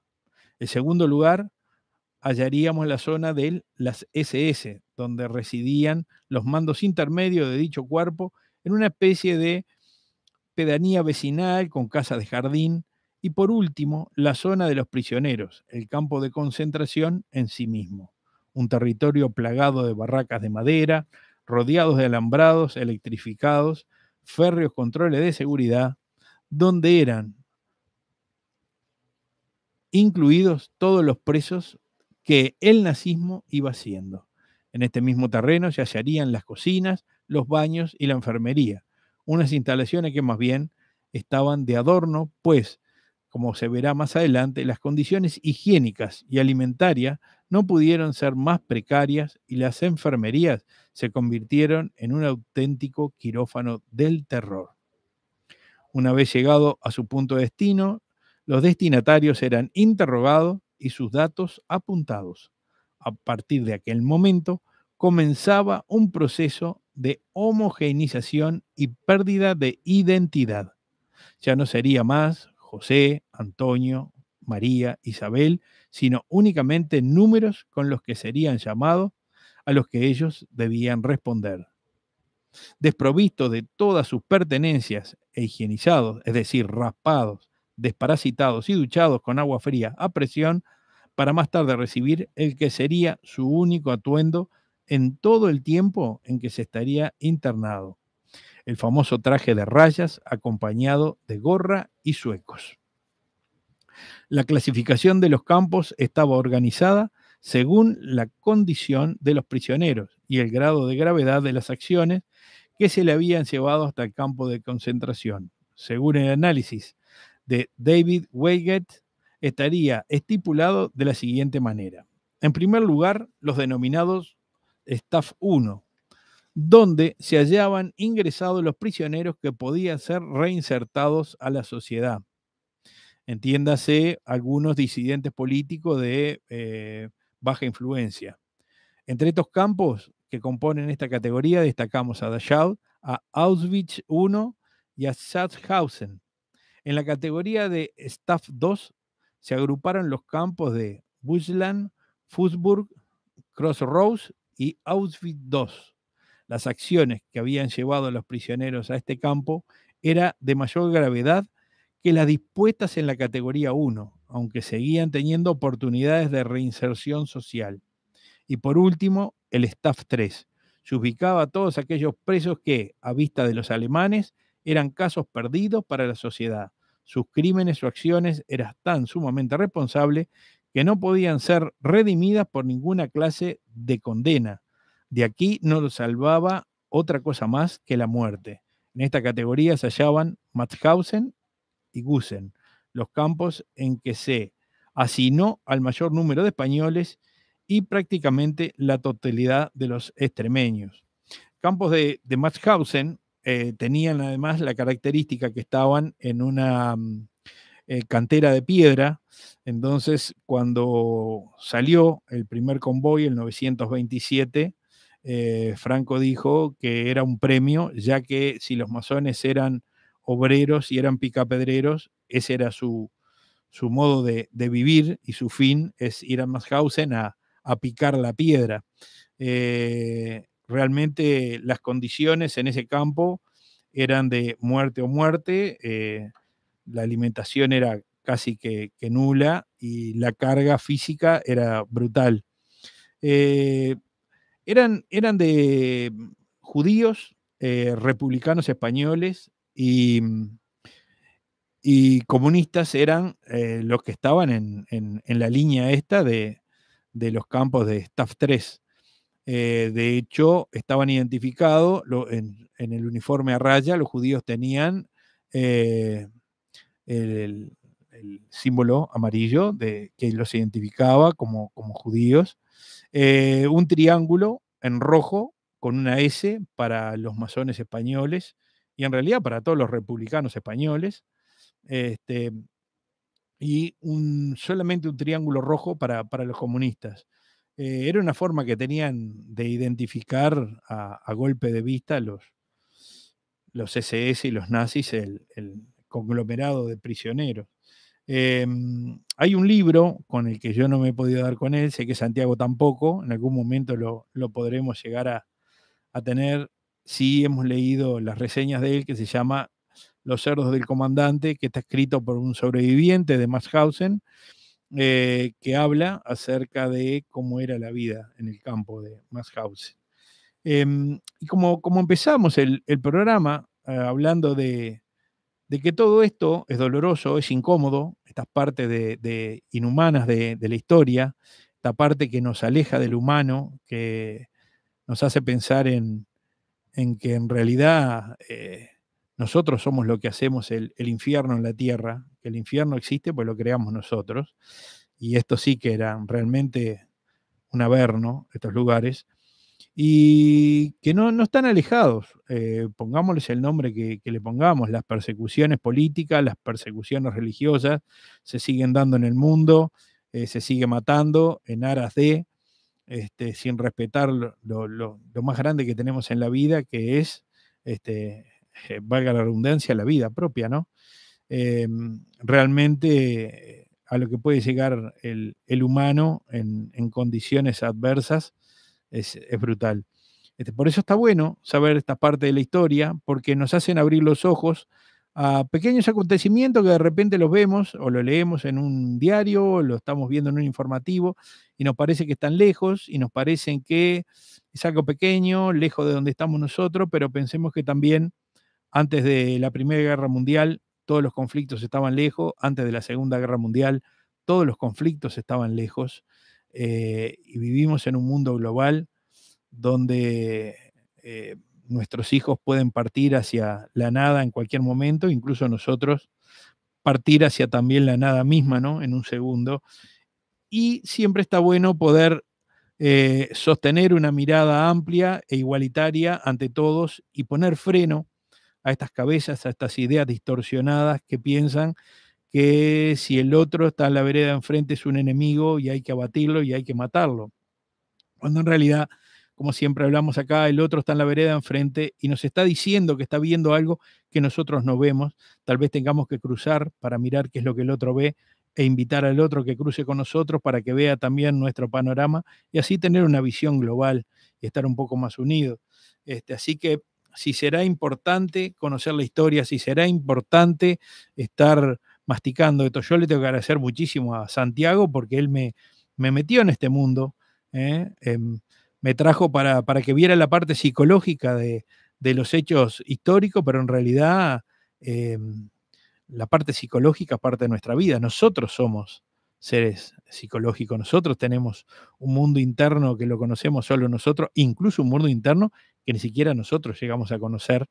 En segundo lugar, hallaríamos la zona de las SS, donde residían los mandos intermedios de dicho cuerpo, en una especie de pedanía vecinal con casa de jardín, y por último, la zona de los prisioneros, el campo de concentración en sí mismo, un territorio plagado de barracas de madera, rodeados de alambrados electrificados, férreos controles de seguridad, donde eran incluidos todos los presos que el nazismo iba haciendo. En este mismo terreno se hallarían las cocinas, los baños y la enfermería, unas instalaciones que más bien estaban de adorno, pues, como se verá más adelante, las condiciones higiénicas y alimentarias no pudieron ser más precarias y las enfermerías se convirtieron en un auténtico quirófano del terror. Una vez llegado a su punto de destino, los destinatarios eran interrogados y sus datos apuntados a partir de aquel momento, comenzaba un proceso de homogeneización y pérdida de identidad. Ya no sería más José, Antonio, María, Isabel, sino únicamente números con los que serían llamados a los que ellos debían responder. Desprovistos de todas sus pertenencias e higienizados, es decir, raspados, desparasitados y duchados con agua fría a presión, para más tarde recibir el que sería su único atuendo en todo el tiempo en que se estaría internado, el famoso traje de rayas acompañado de gorra y suecos. La clasificación de los campos estaba organizada según la condición de los prisioneros y el grado de gravedad de las acciones que se le habían llevado hasta el campo de concentración. Según el análisis de David Weiget, estaría estipulado de la siguiente manera. En primer lugar, los denominados Staff 1, donde se hallaban ingresados los prisioneros que podían ser reinsertados a la sociedad. Entiéndase, algunos disidentes políticos de eh, baja influencia. Entre estos campos que componen esta categoría destacamos a Dachau, a Auschwitz I y a Schatzhausen. En la categoría de Staff 2 se agruparon los campos de Bushland, Fußburg, Crossroads y Auschwitz II. Las acciones que habían llevado a los prisioneros a este campo era de mayor gravedad que las dispuestas en la categoría 1, aunque seguían teniendo oportunidades de reinserción social. Y por último, el Staff 3. Se ubicaba a todos aquellos presos que, a vista de los alemanes, eran casos perdidos para la sociedad, sus crímenes o acciones eran tan sumamente responsables que no podían ser redimidas por ninguna clase de condena. De aquí no lo salvaba otra cosa más que la muerte. En esta categoría se hallaban Mauthausen y Gusen, los campos en que se asinó al mayor número de españoles y prácticamente la totalidad de los extremeños. Campos de, de eh, tenían además la característica que estaban en una mm, eh, cantera de piedra. Entonces, cuando salió el primer convoy, el 927, eh, Franco dijo que era un premio, ya que si los masones eran obreros y eran picapedreros, ese era su, modo de, vivir y su fin es ir a Mauthausen a, picar la piedra realmente las condiciones en ese campo eran de muerte o muerte, eh, la alimentación era casi que, nula y la carga física era brutal. Eh, eran, eran, de judíos, eh, republicanos españoles y, comunistas eran los que estaban en, la línea esta de los campos de Staff 3. Eh, de hecho, estaban identificados en, el uniforme a raya, los judíos tenían eh, el, símbolo amarillo de, que los identificaba como, judíos, eh, un triángulo en rojo con una S para los masones españoles y en realidad para todos los republicanos españoles, este, y solamente un triángulo rojo para los comunistas. Eh, era una forma que tenían de identificar a, golpe de vista los, los, SS y los nazis, el, conglomerado de prisioneros. Em, hay un libro con el que yo no me he podido dar con él, sé que Santiago tampoco, en algún momento lo, podremos llegar a, tener, si sí, hemos leído las reseñas de él, que se llama Los cerdos del comandante, que está escrito por un sobreviviente de Mashausen. Eh, que habla acerca de cómo era la vida en el campo de Mass em, y como, como empezamos el, programa eh, hablando de, de, que todo esto es doloroso, es incómodo, estas partes de, de inhumanas de, de, la historia, esta parte que nos aleja del humano, que nos hace pensar en, en que en realidad eh, nosotros somos lo que hacemos el, infierno en la tierra. El infierno existe pues lo creamos nosotros. Y esto sí que era realmente un averno, estos lugares. Y que no, están alejados, eh, pongámosles el nombre que, le pongamos, las persecuciones políticas, las persecuciones religiosas, se siguen dando en el mundo, eh, se sigue matando en aras de, este, sin respetar lo, más grande que tenemos en la vida, que es este, eh, valga la redundancia, la vida propia, ¿no? Em, realmente eh, a lo que puede llegar el, humano en, condiciones adversas es, brutal. Este, por eso está bueno saber esta parte de la historia, porque nos hacen abrir los ojos a pequeños acontecimientos que de repente los vemos o lo leemos en un diario, o lo estamos viendo en un informativo y nos parece que están lejos y nos parecen que es algo pequeño, lejos de donde estamos nosotros, pero pensemos que también antes de la Primera Guerra Mundial, todos los conflictos estaban lejos. Antes de la Segunda Guerra Mundial, todos los conflictos estaban lejos. Eh, y vivimos en un mundo global donde eh, nuestros hijos pueden partir hacia la nada en cualquier momento, incluso nosotros partir hacia también la nada misma, ¿no? En un segundo. Y siempre está bueno poder eh, sostener una mirada amplia e igualitaria ante todos y poner freno a estas cabezas, a estas ideas distorsionadas que piensan que si el otro está en la vereda enfrente es un enemigo y hay que abatirlo y hay que matarlo. Cuando en realidad, como siempre hablamos acá, el otro está en la vereda enfrente y nos está diciendo que está viendo algo que nosotros no vemos. Tal vez tengamos que cruzar para mirar qué es lo que el otro ve e invitar al otro que cruce con nosotros para que vea también nuestro panorama y así tener una visión global y estar un poco más unidos. Este, así que si será importante conocer la historia, si será importante estar masticando esto. Yo le tengo que agradecer muchísimo a Santiago porque él me, me metió en este mundo, ¿eh? em, me trajo para, para, que viera la parte psicológica de, de los hechos históricos, pero en realidad em, la parte psicológica es parte de nuestra vida. Nosotros somos seres psicológicos. Nosotros tenemos un mundo interno que lo conocemos solo nosotros, incluso un mundo interno que ni siquiera nosotros llegamos a conocer,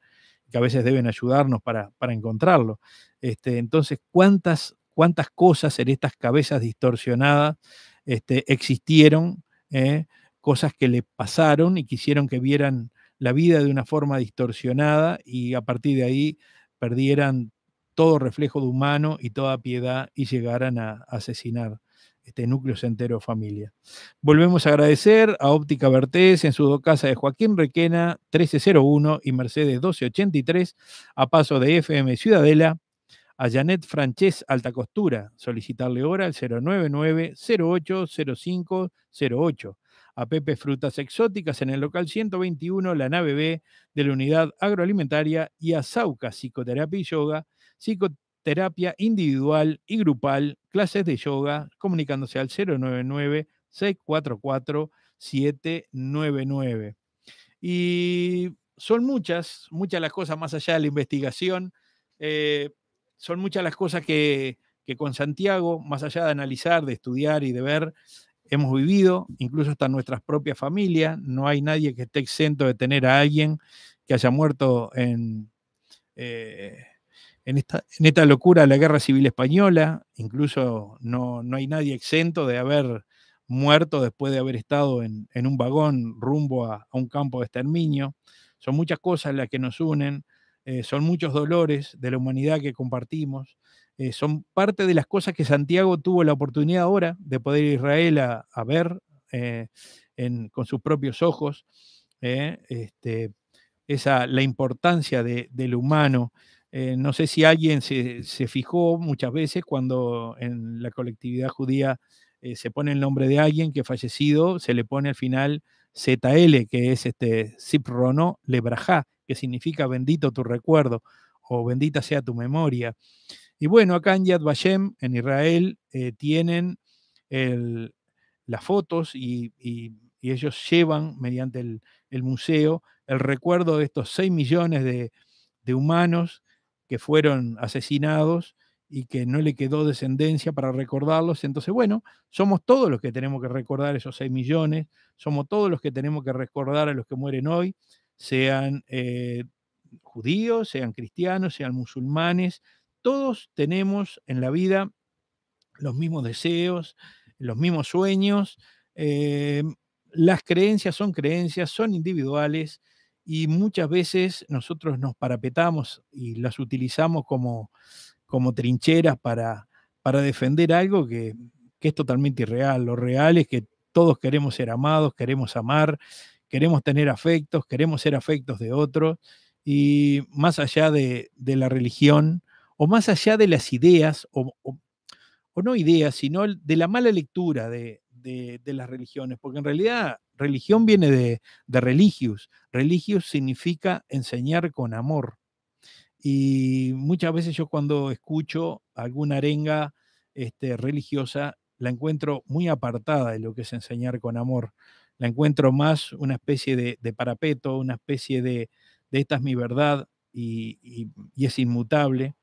que a veces deben ayudarnos para, encontrarlo. Este, entonces, ¿cuántas, ¿cuántas cosas en estas cabezas distorsionadas este, existieron? Eh? cosas que le pasaron y quisieron que vieran la vida de una forma distorsionada y a partir de ahí perdieran todo reflejo de humano y toda piedad y llegaran a asesinar este núcleo entero familia. Volvemos a agradecer a Óptica Vertez en su casa de Joaquín Requena 1301 y Mercedes 1283 a paso de FM Ciudadela. A Janet Frances Costura solicitarle hora al 099-080508. A Pepe Frutas Exóticas en el local 121, la nave B de la unidad agroalimentaria. Y a Sauca Psicoterapia y Yoga psicoterapia individual y grupal, clases de yoga, comunicándose al 099-644-799. Y son muchas, muchas las cosas más allá de la investigación, eh, son muchas las cosas que, que con Santiago, más allá de analizar, de estudiar y de ver, hemos vivido, incluso hasta nuestras propias familias. No hay nadie que esté exento de tener a alguien que haya muerto en, eh, en esta, locura de la guerra civil española, incluso no, hay nadie exento de haber muerto después de haber estado en, un vagón rumbo a, un campo de exterminio. Son muchas cosas las que nos unen, eh, son muchos dolores de la humanidad que compartimos, eh, son parte de las cosas que Santiago tuvo la oportunidad ahora de poder ir a Israel a, ver eh, con sus propios ojos, este, esa, la importancia del humano, eh, no sé si alguien se, fijó muchas veces cuando en la colectividad judía eh, se pone el nombre de alguien que fallecido, se le pone al final ZL, que es este Ziprono Lebraja, que significa bendito tu recuerdo o bendita sea tu memoria. Y bueno, acá en Yad Vashem, en Israel, eh, tienen las fotos y, ellos llevan mediante el, museo el recuerdo de estos 6 millones de, de humanos que fueron asesinados y que no le quedó descendencia para recordarlos. Entonces, bueno, somos todos los que tenemos que recordar esos 6 millones, somos todos los que tenemos que recordar a los que mueren hoy, sean eh, judíos, sean cristianos, sean musulmanes, todos tenemos en la vida los mismos deseos, los mismos sueños. Eh, las creencias son creencias, son individuales y muchas veces nosotros nos parapetamos y las utilizamos como, como trincheras para, para defender algo que, es totalmente irreal. Lo real es que todos queremos ser amados, queremos amar, queremos tener afectos, queremos ser afectos de otros y más allá de, la religión o más allá de las ideas o, no ideas, sino de la mala lectura de, de las religiones, porque en realidad religión viene de, religios religios significa enseñar con amor. Y muchas veces yo cuando escucho alguna arenga este, religiosa, la encuentro muy apartada de lo que es enseñar con amor. La encuentro más una especie de, parapeto, una especie de, de esta es mi verdad y, y es inmutable.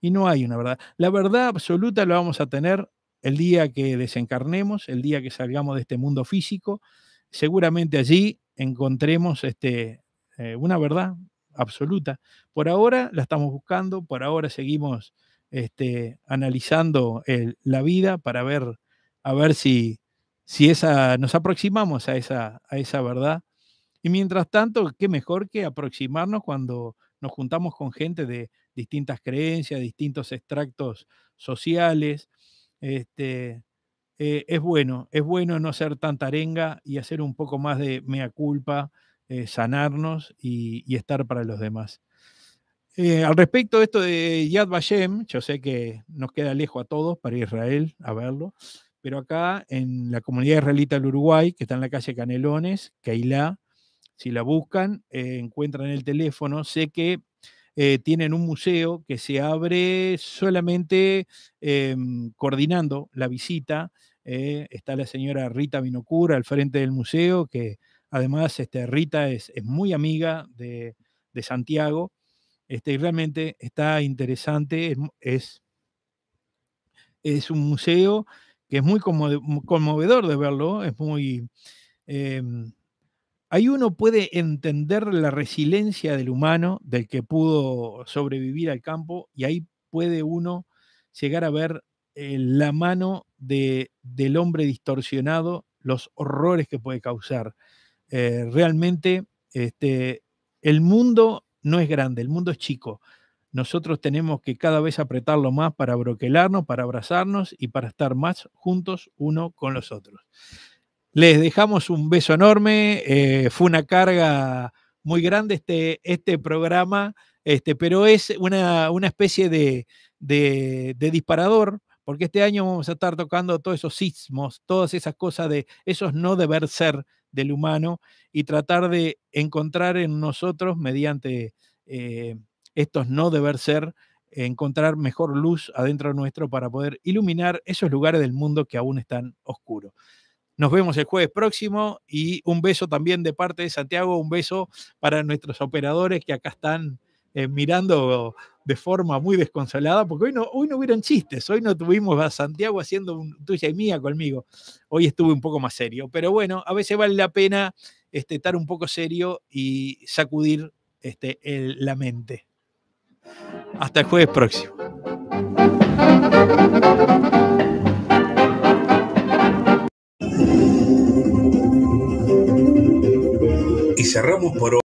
Y no hay una verdad. La verdad absoluta la vamos a tener el día que desencarnemos, el día que salgamos de este mundo físico, seguramente allí encontremos este, eh, una verdad absoluta. Por ahora la estamos buscando, por ahora seguimos este, analizando la vida para ver, a ver si, si esa, nos aproximamos a esa, a esa verdad. Y mientras tanto, qué mejor que aproximarnos cuando nos juntamos con gente de distintas creencias, distintos extractos sociales, este, eh, es bueno, es bueno no ser tanta arenga y hacer un poco más de mea culpa, eh, sanarnos y, estar para los demás. Eh, al respecto de esto de Yad Vashem, yo sé que nos queda lejos a todos para Israel a verlo, pero acá en la comunidad israelita del Uruguay, que está en la calle Canelones, Keilah, si la buscan, encuentran el teléfono. Sé que eh, tienen un museo que se abre solamente em, coordinando la visita. Eh, está la señora Rita Vinocura al frente del museo, que además este, Rita es, muy amiga de, Santiago. Este, y realmente está interesante, es, es, un museo que es muy conmovedor de verlo, es muy... Em, ahí uno puede entender la resiliencia del humano, del que pudo sobrevivir al campo, y ahí puede uno llegar a ver eh, la mano del hombre distorsionado, los horrores que puede causar. Eh, realmente, este, el mundo no es grande, el mundo es chico. Nosotros tenemos que cada vez apretarlo más para broquelarnos, para abrazarnos y para estar más juntos uno con los otros. Les dejamos un beso enorme. Eh, fue una carga muy grande este, este programa, este, pero es una, especie de, disparador, porque este año vamos a estar tocando todos esos sismos, todas esas cosas de esos no deber ser del humano y tratar de encontrar en nosotros, mediante eh, estos no deber ser, encontrar mejor luz adentro nuestro para poder iluminar esos lugares del mundo que aún están oscuros. Nos vemos el jueves próximo y un beso también de parte de Santiago, un beso para nuestros operadores que acá están eh, mirando de forma muy desconsolada, porque hoy no, hoy no hubieron chistes, hoy no tuvimos a Santiago haciendo un tuya y mía conmigo, hoy estuve un poco más serio, pero bueno, a veces vale la pena este, estar un poco serio y sacudir este, la mente. Hasta el jueves próximo. cerramos por hoy.